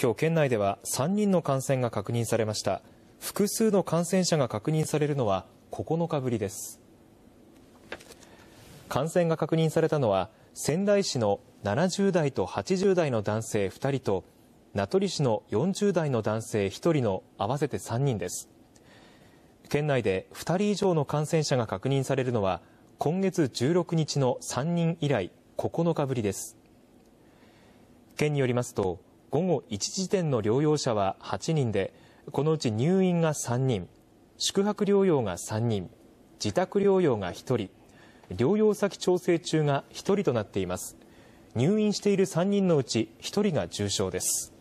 今日県内では3人の感染が確認されました複数の感染者が確認されるのは9日ぶりです感染が確認されたのは仙台市の70代と80代の男性2人と名取市の40代の男性1人の合わせて3人です県内で2人以上の感染者が確認されるのは今月16日の3人以来9日ぶりです県によりますと午後1時点の療養者は8人で、このうち入院が3人、宿泊療養が3人、自宅療養が1人、療養先調整中が1人となっています。入院している3人のうち1人が重症です。